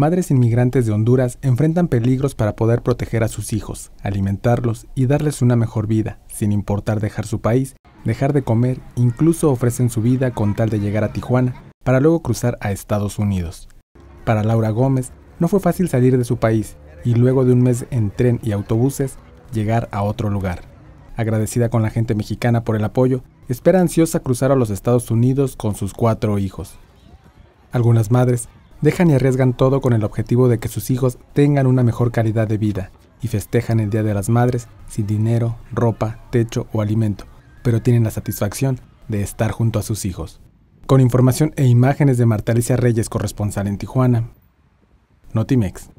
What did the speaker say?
madres inmigrantes de Honduras enfrentan peligros para poder proteger a sus hijos, alimentarlos y darles una mejor vida, sin importar dejar su país, dejar de comer, incluso ofrecen su vida con tal de llegar a Tijuana, para luego cruzar a Estados Unidos. Para Laura Gómez, no fue fácil salir de su país y luego de un mes en tren y autobuses, llegar a otro lugar. Agradecida con la gente mexicana por el apoyo, espera ansiosa cruzar a los Estados Unidos con sus cuatro hijos. Algunas madres dejan y arriesgan todo con el objetivo de que sus hijos tengan una mejor calidad de vida y festejan el Día de las Madres sin dinero, ropa, techo o alimento, pero tienen la satisfacción de estar junto a sus hijos. Con información e imágenes de Marta Alicia Reyes, corresponsal en Tijuana. Notimex.